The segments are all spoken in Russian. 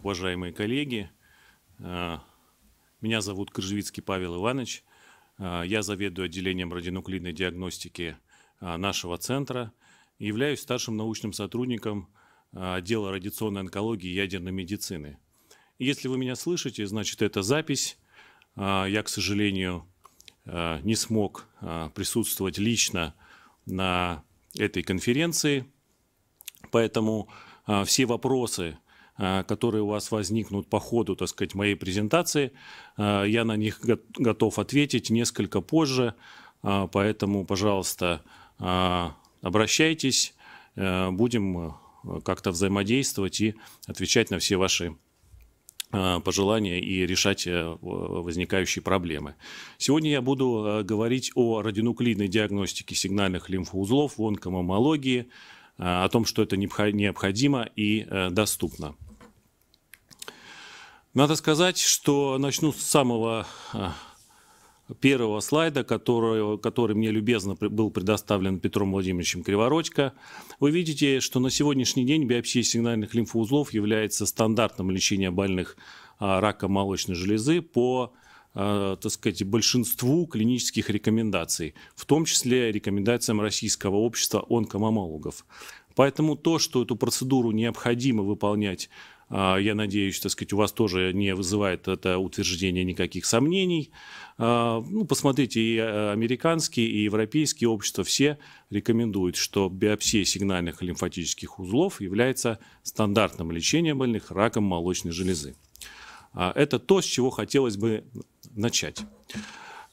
Уважаемые коллеги, а, меня зовут Крыжевицкий Павел Иванович. А, я заведую отделением радионуклидной диагностики а, нашего центра являюсь старшим научным сотрудником отдела радиационной онкологии и ядерной медицины. если вы меня слышите, значит, это запись. Я, к сожалению, не смог присутствовать лично на этой конференции, поэтому все вопросы, Э, которые у вас возникнут по ходу, так сказать, моей презентации. Э, я на них готов ответить несколько позже, э, поэтому, пожалуйста, обращайтесь, будем как-то взаимодействовать и отвечать на все ваши пожелания и решать возникающие проблемы. Сегодня я буду говорить о радионуклидной диагностике сигнальных лимфоузлов, онкомомологии, о том, что это необходимо и доступно. Надо сказать, что начну с самого а, первого слайда, который, который мне любезно был предоставлен Петром Владимировичем Криворочко, вы видите, что на сегодняшний день биопсия сигнальных лимфоузлов является стандартным лечением больных а, рака молочной железы по а, так сказать, большинству клинических рекомендаций, в том числе рекомендациям Российского общества онкомамологов. Поэтому то, что эту процедуру необходимо выполнять а, я надеюсь, так сказать, у вас тоже не вызывает это утверждение никаких сомнений. А, ну, посмотрите, и э, американские, и европейские общества все рекомендуют, что биопсия сигнальных лимфатических узлов является стандартным лечением больных раком молочной железы. А, это то, с чего хотелось бы начать.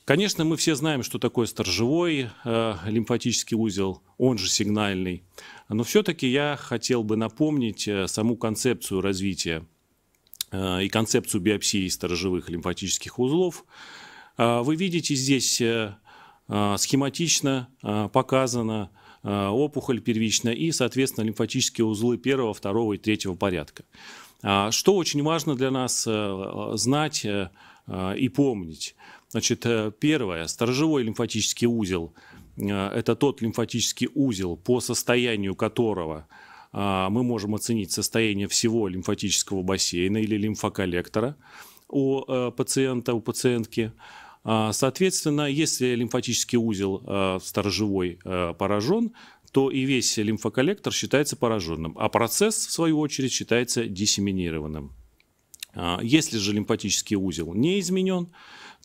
Конечно, мы все знаем, что такое сторожевой э, лимфатический узел, он же сигнальный. Но все-таки я хотел бы напомнить э, саму концепцию развития э, и концепцию биопсии сторожевых лимфатических узлов. Э, вы видите здесь схематично показано опухоль первичная и, соответственно, лимфатические узлы первого, второго и третьего порядка. А, что очень важно для нас знать и помнить? Значит, первое, сторожевой лимфатический узел Э, это тот лимфатический узел, по состоянию которого э, мы можем оценить состояние всего лимфатического бассейна или лимфоколлектора у э, пациента, у пациентки. Соответственно, если лимфатический узел сторожевой поражен, то и весь лимфоколлектор считается пораженным, а процесс, в свою очередь, считается диссеминированным. Если же лимфатический узел не изменен,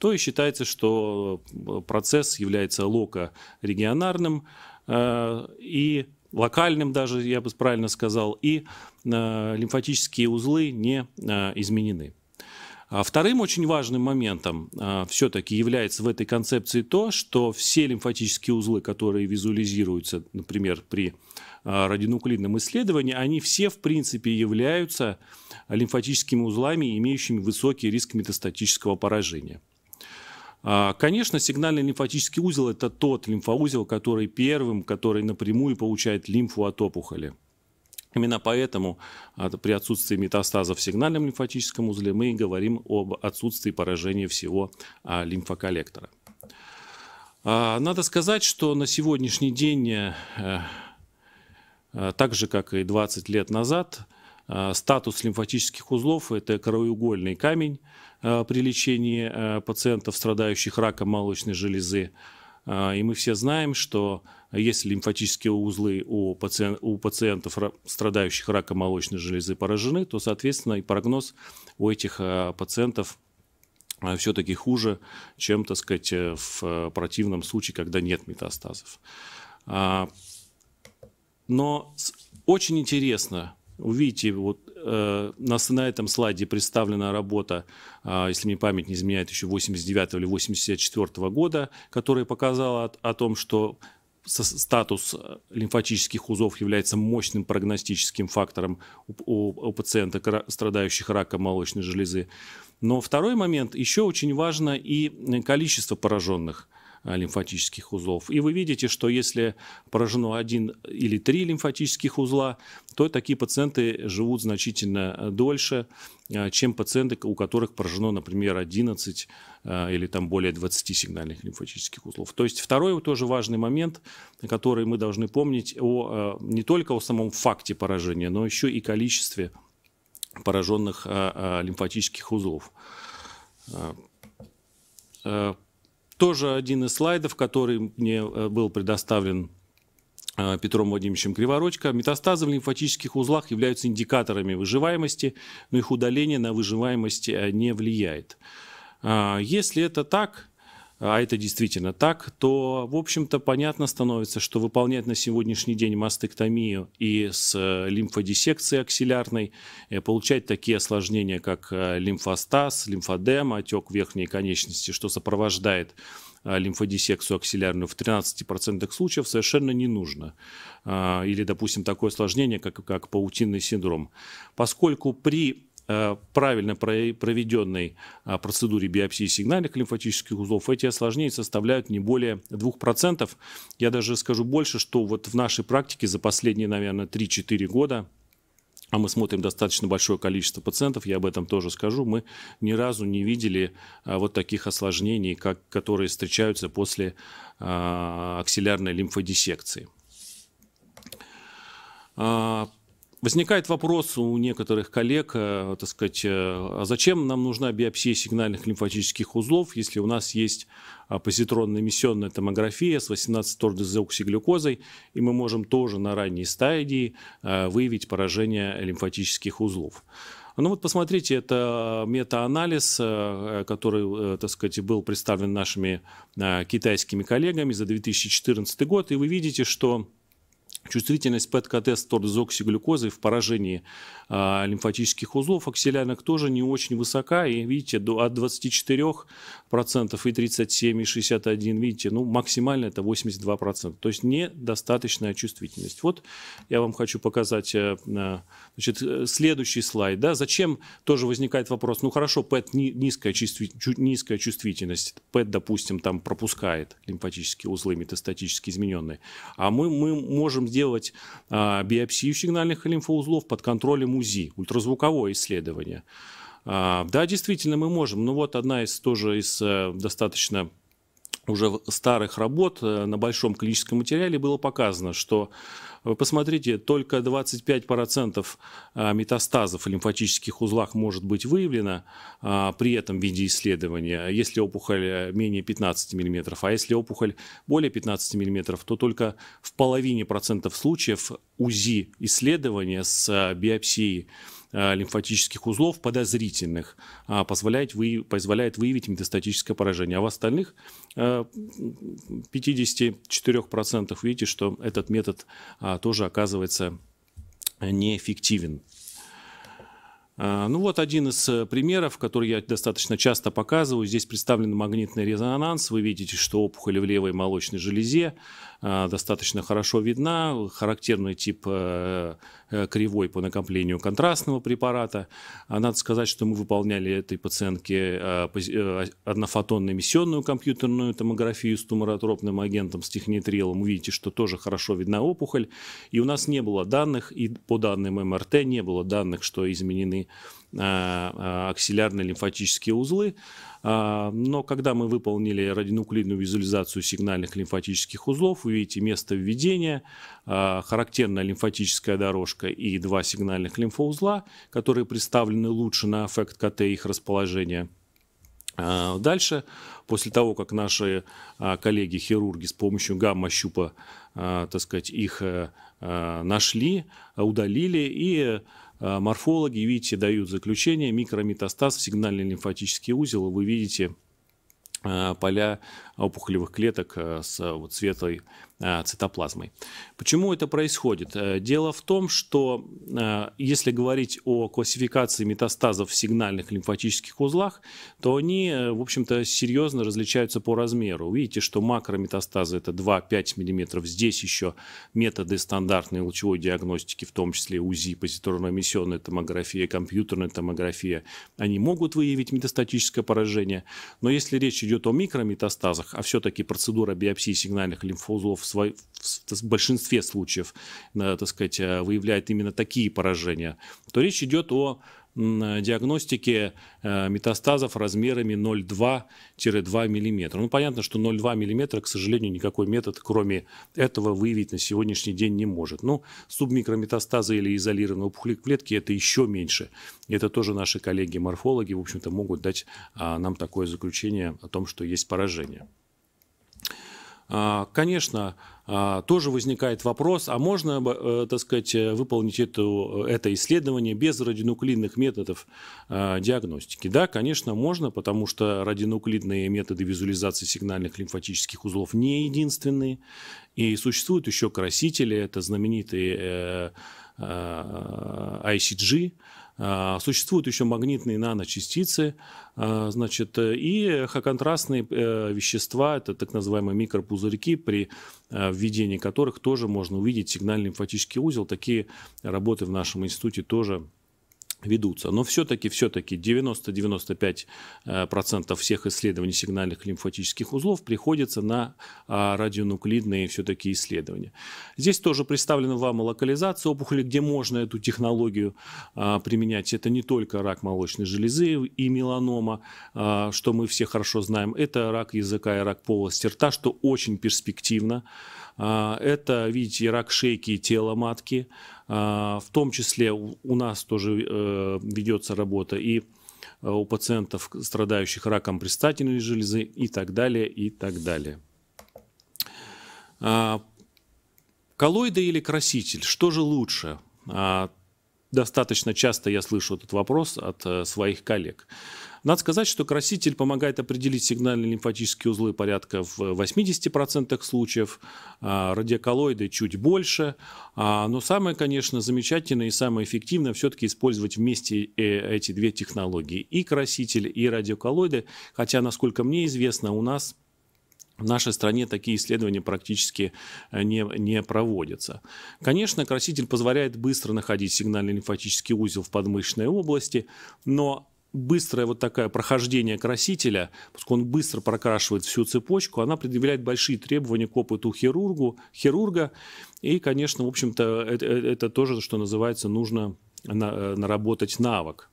то и считается, что э, процесс является локорегионарным э, и локальным даже, я бы правильно сказал, и э, лимфатические узлы не э, изменены. А вторым очень важным моментом э, все-таки является в этой концепции то, что все лимфатические узлы, которые визуализируются, например, при э, радионуклидном исследовании, они все, в принципе, являются лимфатическими узлами, имеющими высокий риск метастатического поражения. А, конечно, сигнальный лимфатический узел – это тот лимфоузел, который первым, который напрямую получает лимфу от опухоли. Именно поэтому а, при отсутствии метастаза в сигнальном лимфатическом узле мы говорим об отсутствии поражения всего а, лимфоколлектора. Надо сказать, что на сегодняшний день, э, э, так же как и 20 лет назад, статус лимфатических узлов – это краеугольный камень Э, при лечении э, пациентов, страдающих раком молочной железы. Э, и мы все знаем, что если лимфатические узлы у, пациент, у пациентов, страдающих раком молочной железы, поражены, то, соответственно, и прогноз у этих пациентов все-таки хуже, чем, так сказать, в противном случае, когда нет метастазов. А, но очень интересно, увидите, вот э, нас на этом слайде представлена работа, э, если мне память не изменяет, еще 89 или 84 года, которая показала о, о том, что статус э, лимфатических узов является мощным прогностическим фактором у, у, у пациента, страдающих раком молочной железы. Но второй момент, еще очень важно и количество пораженных – Э, лимфатических узлов. И вы видите, что если поражено один или три лимфатических узла, то такие пациенты живут значительно э, дольше, э, чем пациенты, у которых поражено, например, 11 или там более 20 сигнальных лимфатических узлов. То есть второй тоже важный момент, который мы должны помнить о, не только о самом факте поражения, но еще и количестве пораженных лимфатических узлов тоже один из слайдов, который мне э, был предоставлен э, Петром Владимировичем Криворочко. Метастазы в лимфатических узлах являются индикаторами выживаемости, но их удаление на выживаемость э, не влияет. А, если это так, а это действительно так, то, в общем-то, понятно становится, что выполнять на сегодняшний день мастектомию и с э, лимфодиссекцией аксиллярной, э, получать такие осложнения, как э, лимфостаз, лимфодема, отек верхней конечности, что сопровождает лимфодиссекцию аксиллярную в 13% случаев совершенно не нужно. А, или, допустим, такое осложнение, как, как паутинный синдром. Поскольку при Э, правильно проведенной э, процедуре биопсии сигнальных лимфатических узлов эти осложнения составляют не более 2%. Я даже скажу больше, что вот в нашей практике за последние, наверное, 3-4 года а мы смотрим достаточно большое количество пациентов, я об этом тоже скажу, мы ни разу не видели э, вот таких осложнений, как, которые встречаются после аксиллярной лимфодиссекции. А, Возникает вопрос у некоторых коллег, э, так сказать, э, а зачем нам нужна биопсия сигнальных лимфатических узлов, если у нас есть позитронная эмиссионная томография с 18-тордезоксиглюкозой, и мы можем тоже на ранней стадии э, выявить поражение лимфатических узлов. Ну вот посмотрите, это метаанализ, который, так сказать, был представлен нашими китайскими коллегами за 2014 год, и вы видите, что Чувствительность ПЭТ-КТ с тордозоксиглюкозой в поражении а, лимфатических узлов аксиллярных тоже не очень высока. И видите, до, от 24% и 37, и 61, видите, ну максимально это 82%. То есть недостаточная чувствительность. Вот я вам хочу показать э, значит, э, следующий слайд. Да? Зачем тоже возникает вопрос, ну хорошо, ПЭТ низкая, низкая чувствительность, ПЭТ, допустим, там пропускает лимфатические узлы метастатически измененные, а мы, мы можем сделать а, биопсию сигнальных лимфоузлов под контролем УЗИ, ультразвуковое исследование. А, да, действительно, мы можем. Но ну, вот одна из тоже из э, достаточно уже старых работ э, на большом клиническом материале было показано, что вы э, посмотрите, только 25% э, метастазов в лимфатических узлах может быть выявлено а, при этом виде исследования, если опухоль менее 15 мм. А если опухоль более 15 мм, то только в половине процентов случаев УЗИ исследования с биопсией Э, лимфатических узлов подозрительных а, позволяет, вы, позволяет выявить метастатическое поражение. А в остальных 54% э, видите, что этот метод а, тоже оказывается неэффективен. А, ну вот один из э, примеров, который я достаточно часто показываю. Здесь представлен магнитный резонанс. Вы видите, что опухоль в левой молочной железе достаточно хорошо видна. Характерный тип Э, кривой по накоплению контрастного препарата. А надо сказать, что мы выполняли этой пациентке э, э, однофотонную эмиссионную компьютерную томографию с туморотропным агентом, с технитрилом. Увидите, что тоже хорошо видна опухоль. И у нас не было данных, и по данным МРТ не было данных, что изменены Э, э, аксиллярные лимфатические узлы. Э, но когда мы выполнили радионуклидную визуализацию сигнальных лимфатических узлов, вы видите место введения, характерная лимфатическая дорожка и два сигнальных лимфоузла, которые представлены лучше на эффект КТ их расположения. Дальше, после того, как наши коллеги-хирурги с помощью гамма-щупа, так сказать, их нашли, удалили и Э, морфологи, видите, дают заключение микрометастаз сигнальный лимфатический узел. Вы видите э, поля опухолевых клеток э, с э, вот светлой э, цитоплазмой. Почему это происходит? Дело в том, что если говорить о классификации метастазов в сигнальных лимфатических узлах, то они, в общем-то, серьезно различаются по размеру. Видите, что макрометастазы это 2-5 мм. Здесь еще методы стандартной лучевой диагностики, в том числе УЗИ, позитронно-эмиссионная томография, компьютерная томография, они могут выявить метастатическое поражение. Но если речь идет о микрометастазах, случаях, а все-таки процедура биопсии сигнальных лимфоузлов в, в большинстве случаев, э, так сказать, э, выявляет именно такие поражения, то речь идет о диагностике э, метастазов размерами 0,2-2 мм. Ну, понятно, что 0,2 мм, к сожалению, никакой метод, кроме этого, выявить на сегодняшний день не может. Ну, субмикрометастазы или изолированные опухоли клетки – это еще меньше. Это тоже наши коллеги-морфологи, в общем-то, могут дать а, нам такое заключение о том, что есть поражение. Конечно, тоже возникает вопрос, а можно, так сказать, выполнить эту, это исследование без радионуклидных методов диагностики? Да, конечно, можно, потому что радионуклидные методы визуализации сигнальных лимфатических узлов не единственные, и существуют еще красители, это знаменитые ICG, а, существуют еще магнитные наночастицы, а, значит, э, и контрастные э, вещества, это так называемые микропузырьки, при э, введении которых тоже можно увидеть сигнальный лимфатический узел. Такие работы в нашем институте тоже ведутся. Но все-таки, все-таки 90-95% всех исследований сигнальных лимфатических узлов приходится на а, радионуклидные все-таки исследования. Здесь тоже представлена вам локализация опухоли, где можно эту технологию а, применять. Это не только рак молочной железы и меланома, а, что мы все хорошо знаем. Это рак языка и рак полости рта, что очень перспективно. Это, видите, рак шейки и тела матки, а, в том числе у нас тоже э, ведется работа и э, у пациентов, страдающих раком предстательной железы и так далее, и так далее. А, коллоиды или краситель, что же лучше? А, Достаточно часто я слышу этот вопрос от э, своих коллег. Надо сказать, что краситель помогает определить сигнальные лимфатические узлы порядка в 80% случаев, а, радиоколоиды чуть больше, а, но самое, конечно, замечательное и самое эффективное все-таки использовать вместе э, эти две технологии, и краситель, и радиоколоиды, хотя, насколько мне известно, у нас – в нашей стране такие исследования практически э, не, не проводятся. Конечно, краситель позволяет быстро находить сигнальный лимфатический узел в подмышечной области, но быстрое вот такое прохождение красителя, поскольку он быстро прокрашивает всю цепочку, она предъявляет большие требования к опыту хирургу, хирурга. И, конечно, в общем-то, это, э, это тоже, что называется, нужно э, наработать навык.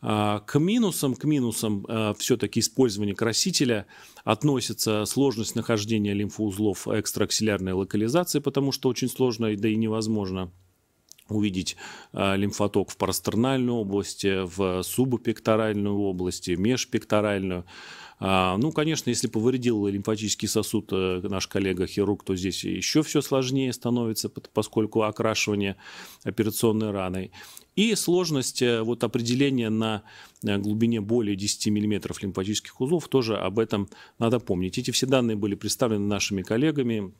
А, к минусам, к минусам а, все-таки использования красителя относится сложность нахождения лимфоузлов экстрааксиллярной локализации, потому что очень сложно, да и невозможно увидеть а, лимфоток в парастернальной области в субпекторальную области межпекторальную. А, ну, конечно, если повредил лимфатический сосуд э, наш коллега-хирург, то здесь еще все сложнее становится, поскольку окрашивание операционной раной. И сложность э, вот, определения на э, глубине более 10 мм лимфатических узлов тоже об этом надо помнить. Эти все данные были представлены нашими коллегами,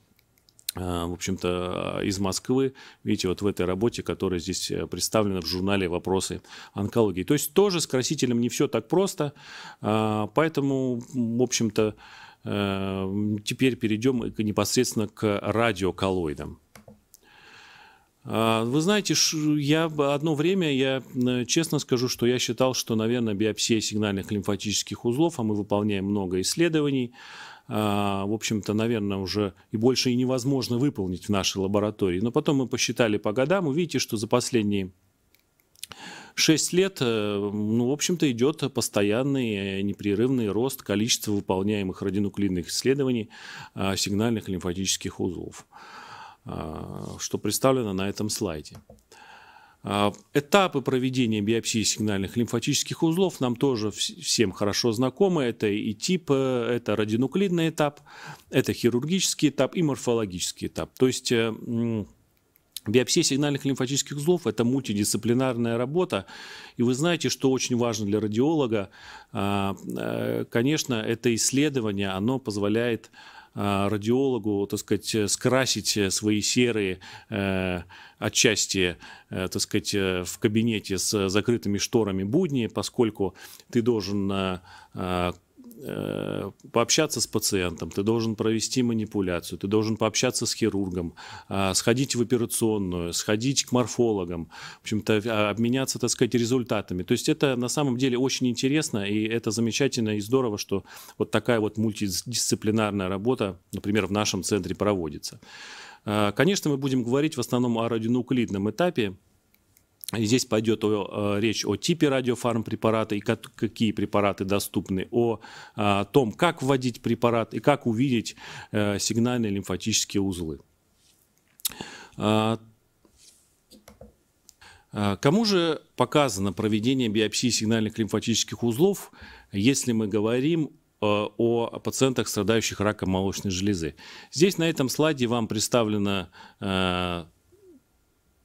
Э, в общем-то, из Москвы, видите, вот в этой работе, которая здесь э, представлена в журнале «Вопросы онкологии». То есть тоже с красителем не все так просто, а, поэтому, в общем-то, э, теперь перейдем непосредственно к радиоколлоидам. А, вы знаете, я одно время, я честно скажу, что я считал, что, наверное, биопсия сигнальных лимфатических узлов, а мы выполняем много исследований, а, в общем-то, наверное, уже и больше и невозможно выполнить в нашей лаборатории. Но потом мы посчитали по годам, увидите, что за последние 6 лет, э, ну, в общем-то, идет постоянный непрерывный рост количества выполняемых радионуклидных исследований а, сигнальных лимфатических узлов, а, что представлено на этом слайде. А, этапы проведения биопсии сигнальных лимфатических узлов нам тоже всем хорошо знакомы. Это и тип, это радионуклидный этап, это хирургический этап и морфологический этап. То есть э, Биопсия сигнальных лимфатических узлов – это мультидисциплинарная работа. И вы знаете, что очень важно для радиолога, а, э, конечно, это исследование, оно позволяет Э, радиологу, так сказать, э, скрасить э, свои серые отчасти, так сказать, в кабинете с закрытыми шторами будни, поскольку ты должен Э, пообщаться с пациентом, ты должен провести манипуляцию, ты должен пообщаться с хирургом, а, сходить в операционную, сходить к морфологам, в общем-то, а, обменяться, так сказать, результатами. То есть это на самом деле очень интересно, и это замечательно и здорово, что вот такая вот мультидисциплинарная работа, например, в нашем центре проводится. А, конечно, мы будем говорить в основном о радионуклидном этапе, Здесь пойдет о, э, речь о типе радиофармпрепарата и как, какие препараты доступны, о, о э, том, как вводить препарат и как увидеть э, сигнальные лимфатические узлы. А, а, кому же показано проведение биопсии сигнальных лимфатических узлов, если мы говорим э, о пациентах, страдающих раком молочной железы? Здесь на этом слайде вам представлена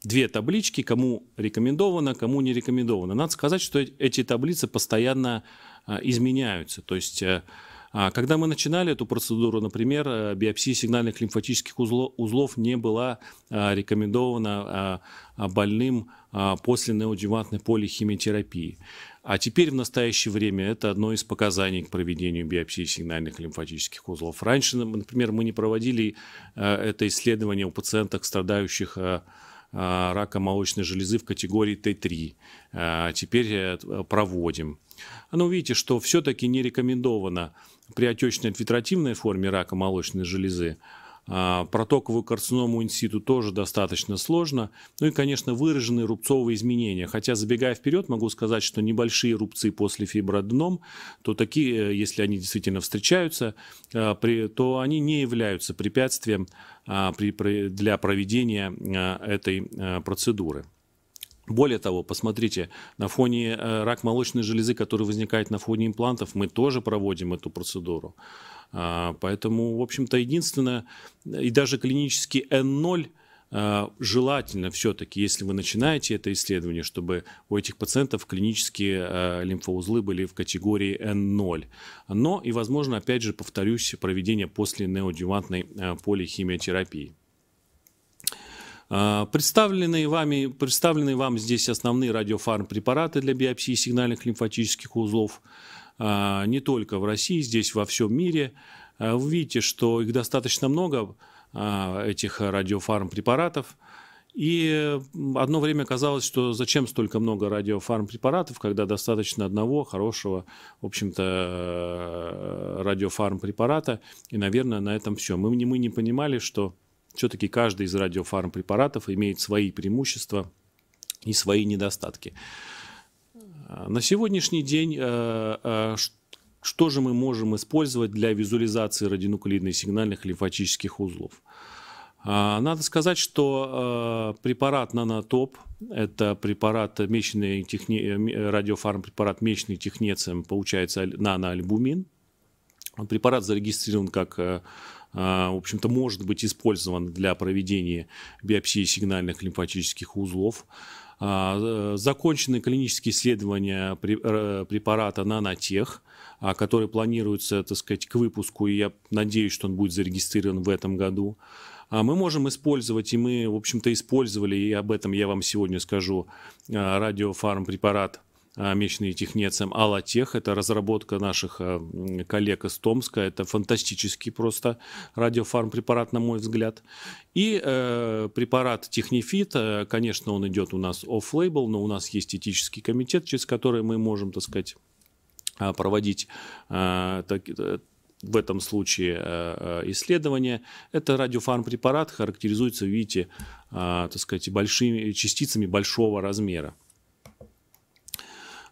две таблички, кому рекомендовано, кому не рекомендовано. Надо сказать, что эти таблицы постоянно а, изменяются. То есть, э, а, когда мы начинали эту процедуру, например, э, биопсия сигнальных лимфатических узлов не была а, рекомендована больным после неодювантной полихимиотерапии. А теперь в настоящее время это одно из показаний к проведению биопсии сигнальных лимфатических узлов. Раньше, например, мы не проводили э, это исследование у пациенток, страдающих Э, рака молочной железы в категории Т3. Э, теперь э, проводим. Ну, видите, что все-таки не рекомендовано при отечной инфильтративной форме рака молочной железы а, Протоковую карциному инситу тоже достаточно сложно. Ну и, конечно, выраженные рубцовые изменения. Хотя, забегая вперед, могу сказать, что небольшие рубцы после фиброаденом, то такие, э, если они действительно встречаются, э, то они не являются препятствием а, для проведения э, этой процедуры. Более того, посмотрите, на фоне рак молочной железы, который возникает на фоне имплантов, мы тоже проводим эту процедуру. А, поэтому, в общем-то, единственное, и даже клинический N0 а, желательно все-таки, если вы начинаете это исследование, чтобы у этих пациентов клинические а, лимфоузлы были в категории N0. Но и, возможно, опять же, повторюсь, проведение после неодювантной полихимиотерапии. Представленные, вами, представленные вам здесь основные радиофармпрепараты для биопсии сигнальных лимфатических узлов – а, не только в России, здесь во всем мире. А, вы видите, что их достаточно много, а, этих радиофармпрепаратов. И одно время казалось, что зачем столько много радиофармпрепаратов, когда достаточно одного хорошего, в общем-то, э, радиофармпрепарата. И, наверное, на этом все. Мы, мы не понимали, что все-таки каждый из радиофармпрепаратов имеет свои преимущества и свои недостатки. А, на сегодняшний день э, э, что же мы можем использовать для визуализации радионуклеидных сигнальных лимфатических узлов? А, надо сказать, что э, препарат нанотоп, это препарат, меченный техне, радиофармпрепарат, меченный технецем, получается наноальбумин. Препарат зарегистрирован как, в общем-то, может быть использован для проведения биопсии сигнальных лимфатических узлов. А, э, Закончены клинические исследования э, препарата «Нанотех», а, который планируется, так сказать, к выпуску, и я надеюсь, что он будет зарегистрирован в этом году. А мы можем использовать, и мы, в общем-то, использовали, и об этом я вам сегодня скажу, радиофарм-препарат – а, местные технецам. Алатех – это разработка наших а, коллег из Томска. Это фантастический просто радиофармпрепарат, на мой взгляд. И э, препарат Технифит, э, конечно, он идет у нас офф-лейбл, но у нас есть этический комитет, через который мы можем, так сказать, а, проводить э, так, в этом случае э, э, исследование. Это радиофармпрепарат характеризуется, видите, так сказать, большими частицами большого размера.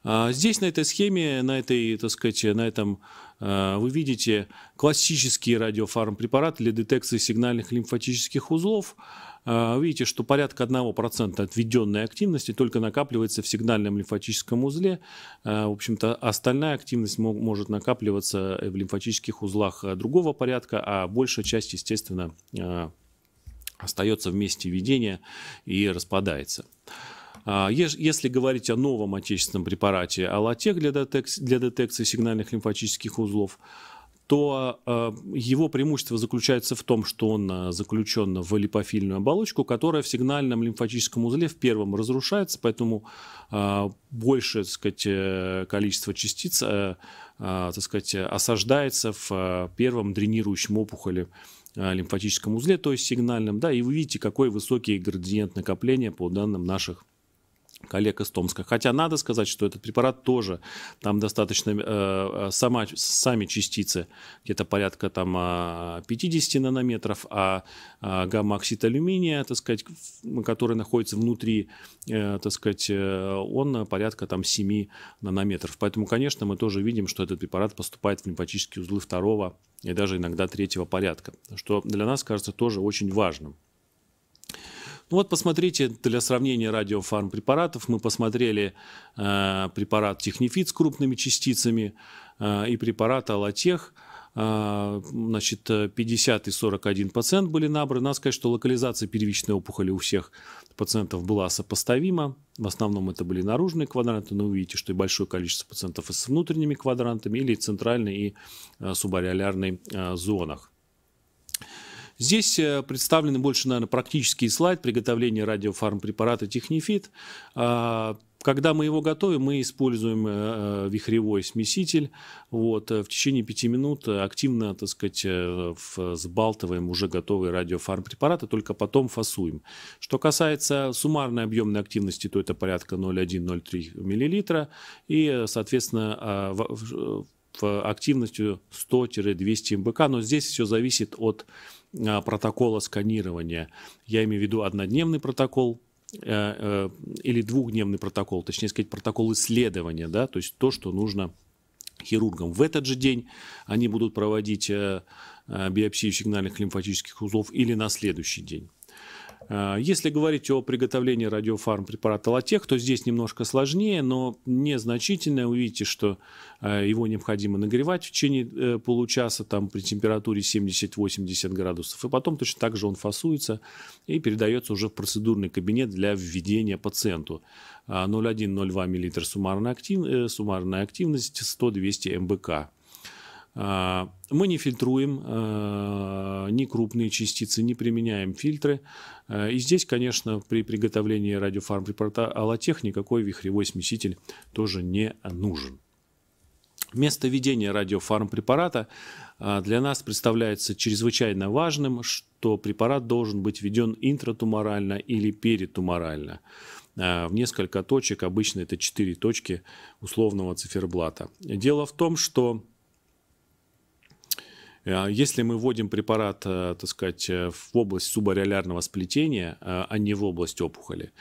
А, здесь на этой схеме, на этой, так сказать, на этом а, вы видите классические радиофармпрепараты для детекции сигнальных лимфатических узлов. А, видите, что порядка 1% отведенной активности только накапливается в сигнальном лимфатическом узле. В общем-то, остальная активность может накапливаться в лимфатических узлах другого порядка, а большая часть, естественно, остается в месте ведения и распадается. А, если говорить о новом отечественном препарате Аллотек для детекции, для детекции сигнальных лимфатических узлов, то а, его преимущество заключается в том, что он а, заключен в липофильную оболочку, которая в сигнальном лимфатическом узле в первом разрушается, поэтому большее так сказать, э, количество частиц э, так сказать, осаждается в первом дренирующем опухоли лимфатическом узле, то есть сигнальном. Да, и вы видите, какой высокий градиент накопления по данным наших коллег из Томска. Хотя надо сказать, что этот препарат тоже, там достаточно э, э сама, сами частицы, где-то порядка там 50 а, нанометров, а, а гамма-оксид алюминия, так сказать, который находится внутри, э, так сказать, э, он порядка там 7 нанометров. Поэтому, конечно, мы тоже видим, что этот препарат поступает в лимфатические узлы второго и даже иногда третьего порядка, что для нас кажется тоже очень важным. Ну вот посмотрите, для сравнения радиофармпрепаратов мы посмотрели э, препарат Технифит с крупными частицами э, и препарат Алатех. Э, значит, 50 и 41 пациент были набраны. Надо сказать, что локализация первичной опухоли у всех пациентов была сопоставима. В основном это были наружные квадранты, но вы видите, что и большое количество пациентов с внутренними квадрантами или центральной и э, субареолярной э, зонах. Здесь э, представлены больше, наверное, практический слайд приготовления радиофармпрепарата Технифит. А, когда мы его готовим, мы используем э, э, вихревой смеситель. Вот, в течение пяти минут активно, так сказать, сбалтываем уже готовые радиофармпрепараты, только потом фасуем. Что касается суммарной объемной активности, то это порядка 0,1-0,3 мл. И, соответственно, а, активностью 100-200 МБК. Но здесь все зависит от Э, протокола сканирования. Я имею в виду однодневный протокол э, э, или двухдневный протокол, точнее сказать, протокол исследования, да, то есть то, что нужно хирургам. В этот же день они будут проводить биопсию сигнальных лимфатических узлов или на следующий день. Э, если говорить о приготовлении радиофарм препарата Латех, то здесь немножко сложнее, но незначительно. Вы видите, что э, его необходимо нагревать в течение э, получаса там, при температуре 70-80 градусов. И потом точно так же он фасуется и передается уже в процедурный кабинет для введения пациенту. 0,1-0,2 мл суммарная, актив... суммарная активность 100-200 МБК. А, мы не фильтруем а, ни крупные частицы, не применяем фильтры. А, и здесь, конечно, при приготовлении радиофармпрепарата Аллатех никакой вихревой смеситель тоже не нужен. Место ведения радиофармпрепарата для нас представляется чрезвычайно важным, что препарат должен быть введен интратуморально или перитуморально в несколько точек, обычно это 4 точки условного циферблата. Дело в том, что Э, если мы вводим препарат, э, так сказать, э, в область субареолярного сплетения, а не в область опухоли,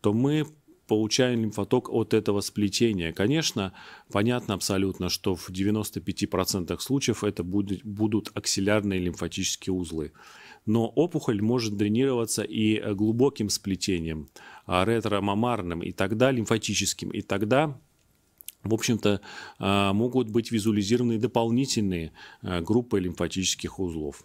то мы получаем лимфоток от этого сплетения. Конечно, понятно абсолютно, что в 95% случаев это будет, будут аксиллярные лимфатические узлы. Но опухоль может дренироваться и глубоким сплетением, а ретромамарным, и тогда лимфатическим, и тогда в общем-то, а, могут быть визуализированы дополнительные а, группы лимфатических узлов.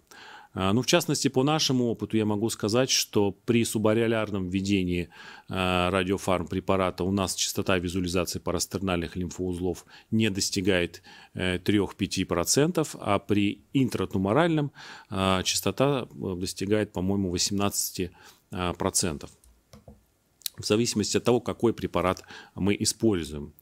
А, ну, в частности, по нашему опыту я могу сказать, что при субареолярном введении радиофарм препарата у нас частота визуализации парастернальных лимфоузлов не достигает 3-5%, э, а при интратуморальном частота э, достигает, по-моему, 18%. В зависимости от того, какой препарат мы используем.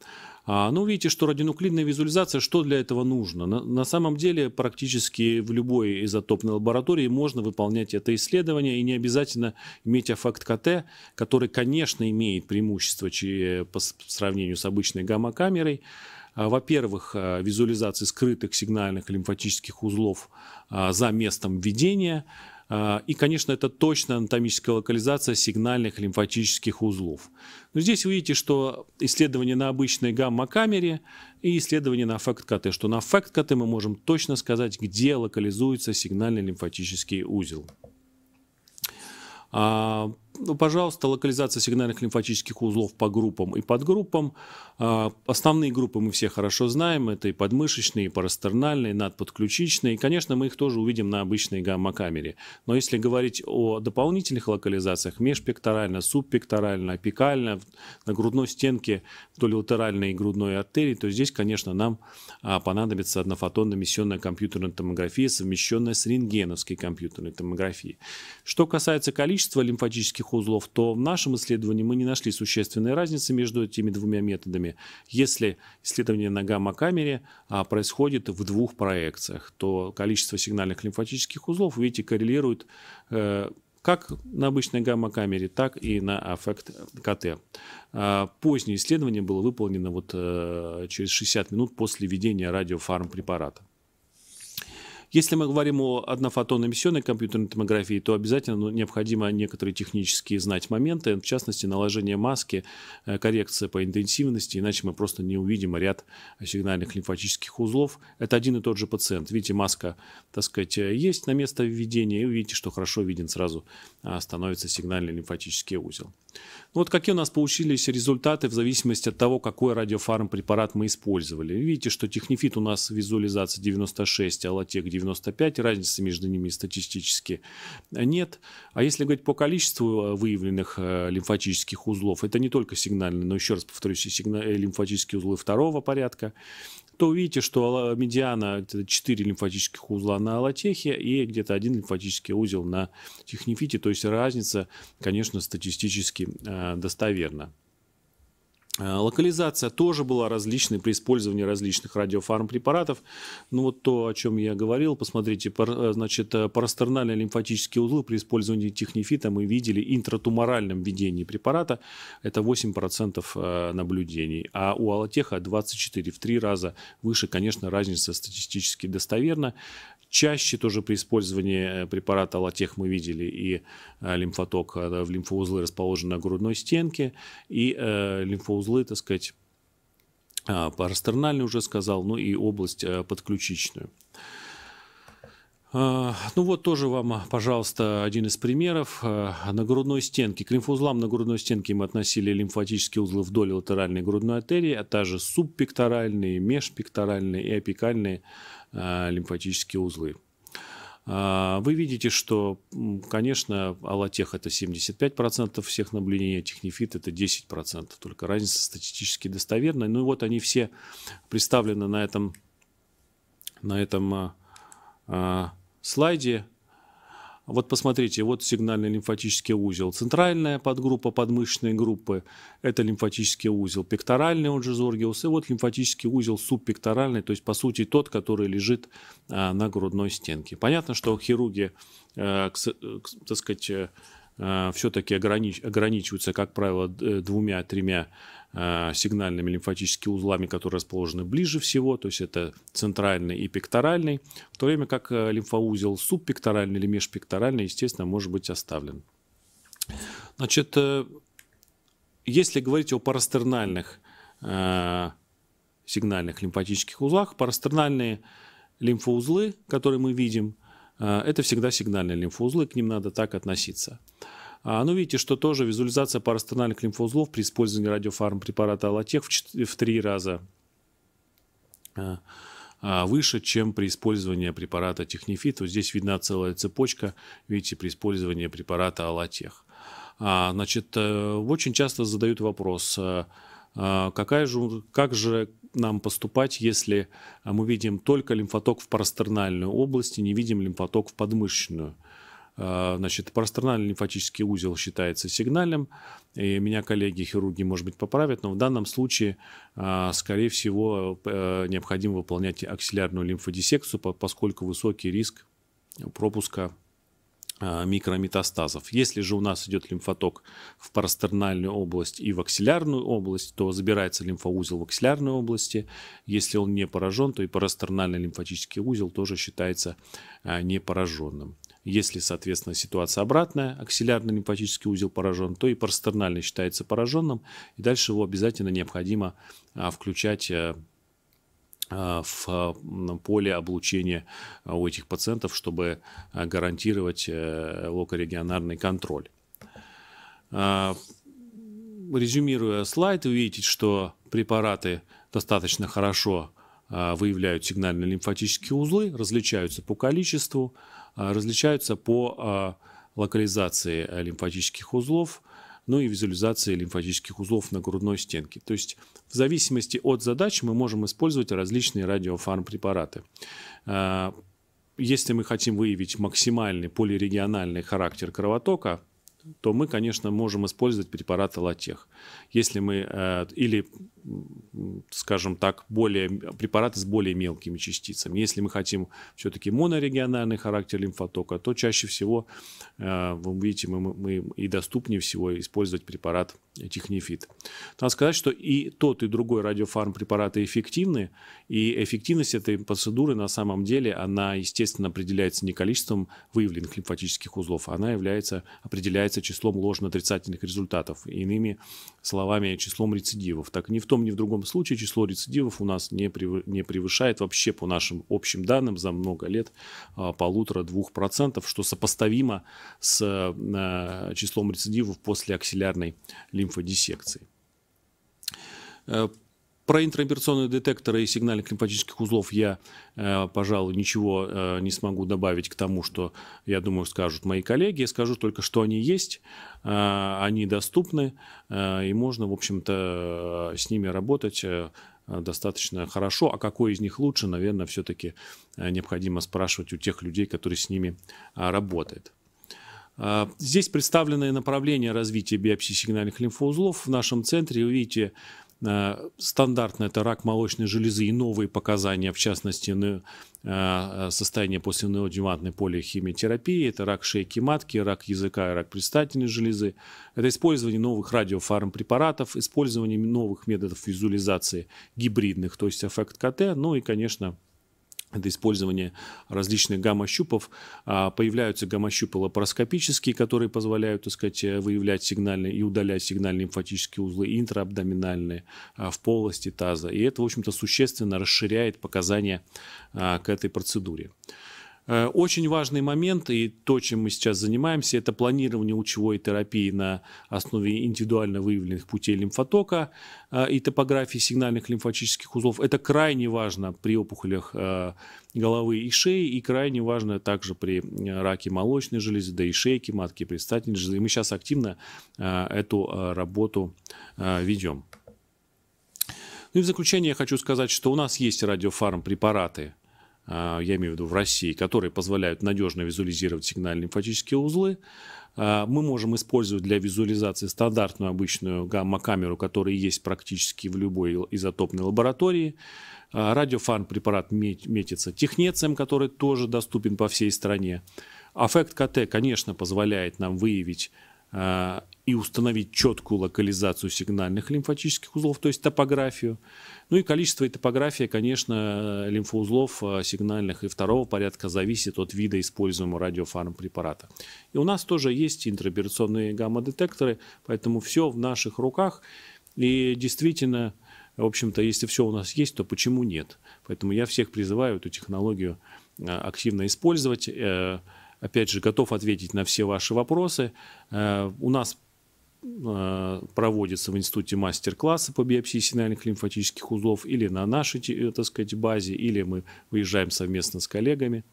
А, ну, видите, что радионуклидная визуализация, что для этого нужно? На, самом деле, практически в любой изотопной лаборатории можно выполнять это исследование, и не обязательно иметь эффект КТ, который, конечно, имеет преимущество э, по сравнению с обычной гамма-камерой. А, во-первых, а, визуализация скрытых сигнальных лимфатических узлов за местом введения – а, и, конечно, это точно анатомическая локализация сигнальных лимфатических узлов. Но здесь вы видите, что исследование на обычной гамма-камере и исследование на факт-КТ, что на факт-КТ мы можем точно сказать, где локализуется сигнальный лимфатический узел. А, ну, пожалуйста, локализация сигнальных лимфатических узлов по группам и подгруппам. А, основные группы мы все хорошо знаем. Это и подмышечные, и парастернальные, и надподключичные. И, конечно, мы их тоже увидим на обычной гамма-камере. Но если говорить о дополнительных локализациях, межпекторально, субпекторально, апикально, на грудной стенке латеральной и грудной артерии, то здесь, конечно, нам а, понадобится однофотонная миссионная компьютерная томография, совмещенная с рентгеновской компьютерной томографией. Что касается количества лимфатических этих узлов, то в нашем исследовании мы не нашли существенной разницы между этими двумя методами. Если исследование на гамма-камере а, происходит в двух проекциях, то количество сигнальных лимфатических узлов, видите, коррелирует э, как на обычной гамма-камере, так и на аффект КТ. А, позднее исследование было выполнено вот э, через 60 минут после введения радиофармпрепарата. Если мы говорим о однофотонной эмиссионной компьютерной томографии, то обязательно ну, необходимо некоторые технические знать моменты, в частности, наложение маски, э, коррекция по интенсивности, иначе мы просто не увидим ряд сигнальных лимфатических узлов. Это один и тот же пациент. Видите, маска, так сказать, э, есть на место введения, и увидите, что хорошо виден сразу а, становится сигнальный лимфатический узел. Ну, вот какие у нас получились результаты в зависимости от того, какой радиофарм препарат мы использовали. Видите, что технифит у нас визуализация 96, а латек 90. 95, разницы между ними статистически нет. А если говорить по количеству э, выявленных э, лимфатических узлов, это не только сигнальные, но еще раз повторюсь, э, лимфатические узлы второго порядка, то увидите, что медиана 4 лимфатических узла на аллотехе и где-то один лимфатический узел на технифите, То есть разница, конечно, статистически достоверна. Э, локализация тоже была различной при использовании различных радиофармпрепаратов. Ну вот то, о чем я говорил, посмотрите, э, значит, э, парастернальные лимфатические узлы при использовании технефита мы видели интратуморальном введении препарата, это 8% наблюдений, а у аллотеха 24 в 3 раза выше, конечно, разница статистически достоверна. Чаще тоже при использовании препарата алатех мы видели и лимфоток в лимфоузлы, расположенные на грудной стенке, и лимфоузлы узлы, так сказать, а, парастернальную уже сказал, ну и область э, подключичную. А, ну вот тоже вам, а, пожалуйста, один из примеров. На грудной стенке, к лимфоузлам на грудной стенке мы относили лимфатические узлы вдоль латеральной грудной артерии, а также субпекторальные, межпекторальные и апикальные лимфатические узлы. А, вы видите, что, конечно, Алатех это 75% всех наблюдений, а Технифит это 10%, только разница статистически достоверная. Ну и вот они все представлены на этом, на этом а, а слайде. Вот посмотрите, вот сигнальный лимфатический узел. Центральная подгруппа подмышечной группы – это лимфатический узел. Пекторальный, он же Зоргиус, и вот лимфатический узел субпекторальный, то есть, по сути, тот, который лежит а, на грудной стенке. Понятно, что хирурги, э, так сказать, э, э, все-таки ограничиваются, как правило, двумя-тремя Э, сигнальными лимфатическими узлами, которые расположены ближе всего, то есть это центральный и пекторальный, в то время как э, лимфоузел субпекторальный или межпекторальный, естественно, может быть оставлен. Значит, э, если говорить о парастернальных сигнальных лимфатических узлах, парастернальные лимфоузлы, которые мы видим, это всегда сигнальные лимфоузлы, к ним надо так относиться. А, Ну, видите, что тоже визуализация парастональных лимфоузлов при использовании радиофармпрепарата Аллотех в три раза а, а, выше, чем при использовании препарата Технифит. Вот здесь видна целая цепочка, видите, при использовании препарата А, Значит, э, очень часто задают вопрос, а, какая же, как же нам поступать, если мы видим только лимфоток в парастернальную область и не видим лимфоток в подмышечную? А, значит, парастернальный лимфатический узел считается сигнальным. И меня коллеги-хирурги, может быть, поправят, но в данном случае, а, скорее всего, э, необходимо выполнять аксиллярную лимфодиссекцию, поскольку высокий риск пропуска а, микрометастазов. Если же у нас идет лимфоток в парастернальную область и в аксиллярную область, то забирается лимфоузел в аксиллярной области. Если он не поражен, то и парастернальный лимфатический узел тоже считается не пораженным. Если, соответственно, ситуация обратная, аксиллярный лимфатический узел поражен, то и парастернальный считается пораженным, и дальше его обязательно необходимо а, включать э, а, в поле облучения а, у этих пациентов, чтобы гарантировать э, локорегионарный контроль. Резюмируя слайд, вы видите, что препараты достаточно хорошо а, выявляют сигнально-лимфатические узлы, различаются по количеству, а, различаются по а, локализации э, лимфатических узлов, ну и визуализации лимфатических узлов на грудной стенке. То есть в зависимости от задач мы можем использовать различные радиофармпрепараты. Если мы хотим выявить максимальный полирегиональный характер кровотока, то мы, конечно, можем использовать препараты латех. Если мы, э, или скажем так, более, препараты с более мелкими частицами. Если мы хотим все-таки монорегиональный характер лимфотока, то чаще всего, э, вы видите, мы, мы и доступнее всего использовать препарат технефит. Надо сказать, что и тот, и другой радиофарм препараты эффективны, и эффективность этой процедуры на самом деле, она, естественно, определяется не количеством выявленных лимфатических узлов, она является, определяется числом ложно-отрицательных результатов, иными словами, числом рецидивов. Так не в том том, ни в другом случае число рецидивов у нас не, прев... не превышает вообще по нашим общим данным за много лет а, полутора-двух процентов, что сопоставимо с а, числом рецидивов после аксиллярной лимфодиссекции. Э, про интраоперационные детекторы и сигнальных лимфатических узлов я, э, пожалуй, ничего э, не смогу добавить к тому, что, я думаю, скажут мои коллеги. Я скажу только, что они есть, э, они доступны, и можно, в общем-то, с ними работать достаточно хорошо. А какой из них лучше, наверное, все-таки необходимо спрашивать у тех людей, которые с ними работают. Здесь представлены направления развития биопсии сигнальных лимфоузлов. В нашем центре вы видите Э, Стандартно это рак молочной железы и новые показания, в частности, на э, э, состояние после неодевантной полихимиотерапии, это рак шейки матки, рак языка и рак предстательной железы, это использование новых радиофармпрепаратов, использование новых методов визуализации гибридных, то есть эффект КТ, ну и, конечно, это использование различных гамма-щупов. А, появляются гамма-щупы лапароскопические, которые позволяют, так сказать, э, выявлять сигнальные и удалять сигнальные лимфатические узлы интраабдоминальные а, в полости таза. И это, в общем-то, существенно расширяет показания а, к этой процедуре. Э, очень важный момент, и то, чем мы сейчас занимаемся, это планирование лучевой терапии на основе индивидуально выявленных путей лимфотока э, и топографии сигнальных лимфатических узлов. Это крайне важно при опухолях э, головы и шеи, и крайне важно также при раке молочной железы, да и шейки, матки, предстательной железы. И мы сейчас активно эту работу ведем. Ну и в заключение я хочу сказать, что у нас есть радиофарм препараты – а, я имею в виду в России, которые позволяют надежно визуализировать сигнальные лимфатические узлы. А, мы можем использовать для визуализации стандартную обычную гамма-камеру, которая есть практически в любой изотопной лаборатории. А, радиофан препарат метится технецем, который тоже доступен по всей стране. Аффект КТ, конечно, позволяет нам выявить Э, и установить четкую локализацию сигнальных лимфатических узлов, то есть топографию. Ну и количество и топография, конечно, э, лимфоузлов э, сигнальных и второго порядка зависит от вида используемого радиофармпрепарата. И у нас тоже есть интраоперационные гамма-детекторы, поэтому все в наших руках. И действительно, в общем-то, если все у нас есть, то почему нет? Поэтому я всех призываю эту технологию активно использовать. Опять же, готов ответить на все ваши вопросы. Э, у нас э, проводится в институте мастер-классы по биопсии синальных лимфатических узлов или на нашей, э, так сказать, базе, или мы выезжаем совместно с коллегами.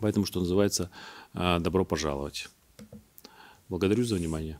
Поэтому, что называется, добро пожаловать. Благодарю за внимание.